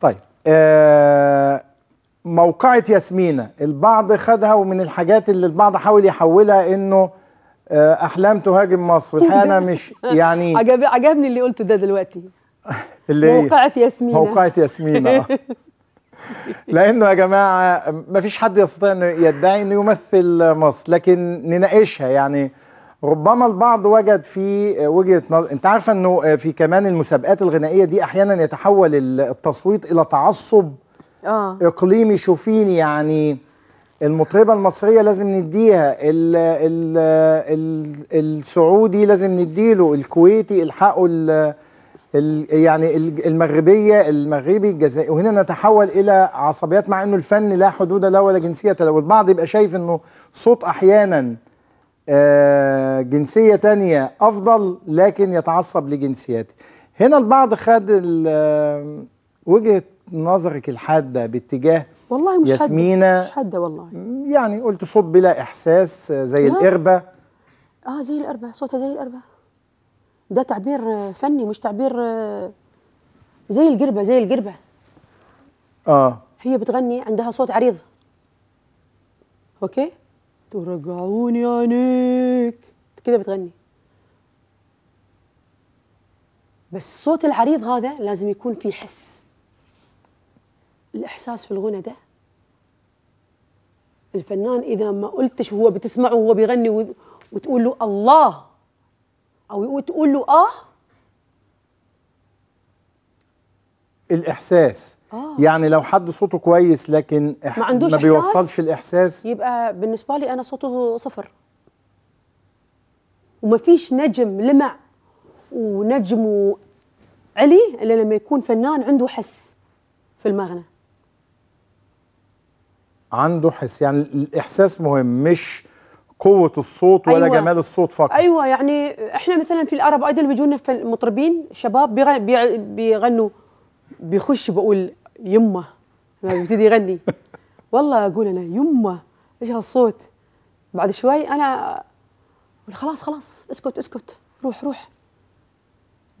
طيب آه، موقعة ياسمينة البعض خدها ومن الحاجات اللي البعض حاول يحولها انه آه، احلام تهاجم مصر الحقيقه انا مش يعني عجب عجبني اللي قلته ده دلوقتي اللي إيه؟ موقعة ياسمينة موقعة ياسمينة آه. لانه يا جماعه ما فيش حد يستطيع انه يدعي انه يمثل مصر لكن نناقشها يعني ربما البعض وجد في وجهه نظر انت عارفه انه في كمان المسابقات الغنائيه دي احيانا يتحول التصويت الى تعصب آه. اقليمي شوفيني يعني المطربه المصريه لازم نديها الـ الـ الـ السعودي لازم نديله الكويتي الحقه الـ الـ يعني المغربيه المغربي الجزائري وهنا نتحول الى عصبيات مع انه الفن لا حدود له ولا جنسيه له والبعض يبقى شايف انه صوت احيانا آه، جنسية تانية أفضل لكن يتعصب لجنسياتي هنا البعض خد آه، وجهة نظرك الحادة باتجاه والله مش ياسمينة حادة مش حادة والله يعني قلت صوت بلا إحساس آه، زي لا. القربة آه زي القربة صوتها زي القربة ده تعبير فني مش تعبير زي القربة زي القربة آه هي بتغني عندها صوت عريض أوكي ترجعوني عينيك كده بتغني بس الصوت العريض هذا لازم يكون فيه حس الإحساس في الغنى ده الفنان إذا ما قلتش هو بتسمعه وهو بيغني وتقول له الله أو تقول له آه الإحساس يعني لو حد صوته كويس لكن ما, عندوش ما بيوصلش إحساس الاحساس يبقى بالنسبه لي انا صوته صفر ومفيش نجم لمع ونجمه علي الا لما يكون فنان عنده حس في المغنى عنده حس يعني الاحساس مهم مش قوة الصوت ولا أيوة. جمال الصوت فقط ايوه يعني احنا مثلا في الارب ايدل بيجونا مطربين شباب بيغنوا بيخش بقول يمه لما يبتدي يغني والله اقول انا يمه ايش هالصوت بعد شوي انا خلاص خلاص اسكت اسكت روح روح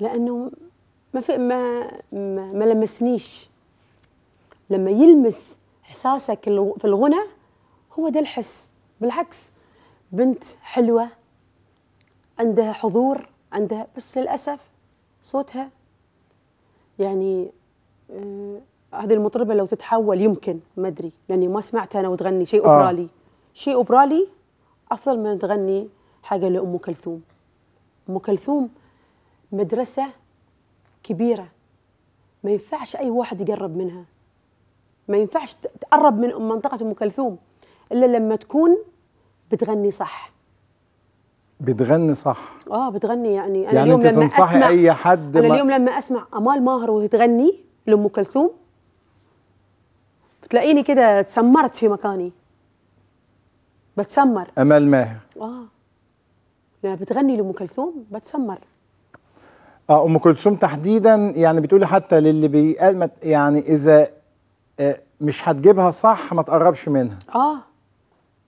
لانه ما في ما ما, ما لمسنيش لما يلمس احساسك في الغنى هو ده الحس بالعكس بنت حلوه عندها حضور عندها بس للاسف صوتها يعني آه، هذه المطربه لو تتحول يمكن ما ادري لاني ما سمعتها انا وتغني شيء آه. اوبرالي آه. شيء اوبرالي افضل من تغني حاجه لام كلثوم ام كلثوم مدرسه كبيره ما ينفعش اي واحد يقرب منها ما ينفعش تقرب من منطقه ام كلثوم الا لما تكون بتغني صح بتغني صح اه بتغني يعني انا يعني اليوم لما اسمع اي حد انا اليوم لما اسمع امال ماهر وهي تغني لام كلثوم تلاقيني كده اتسمرت في مكاني بتسمر امال ماهر اه لما بتغني لام كلثوم بتسمر اه ام كلثوم تحديدا يعني بتقولي حتى للي بي يعني اذا آه، مش هتجيبها صح ما تقربش منها اه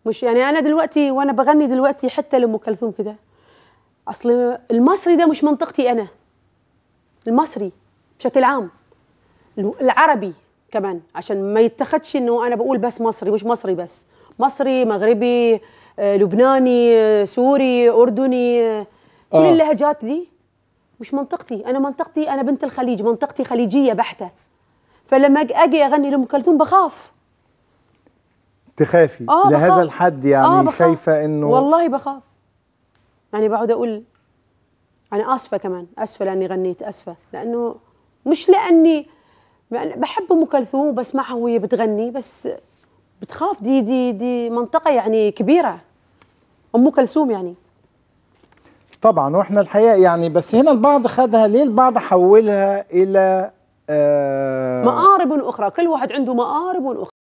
مش يعني انا دلوقتي وانا بغني دلوقتي حتى لام كلثوم كده اصل المصري ده مش منطقتي انا المصري بشكل عام العربي كمان عشان ما يتخدش انه انا بقول بس مصري مش مصري بس مصري مغربي آه، لبناني آه، سوري اردني آه. كل آه. اللهجات دي مش منطقتي انا منطقتي انا بنت الخليج منطقتي خليجيه بحته فلما اجي اغني لام كلثوم بخاف تخافي آه لهذا بخاف. الحد يعني آه شايفه انه والله بخاف يعني بقعد اقول انا اسفه كمان اسفه لاني غنيت اسفه لانه مش لاني بحب ام كلثوم وبسمعها وهي بتغني بس بتخاف دي دي دي منطقه يعني كبيره ام كلثوم يعني طبعا واحنا الحقيقه يعني بس هنا البعض خدها ليه البعض حولها الى آه مآرب اخرى كل واحد عنده مآرب اخرى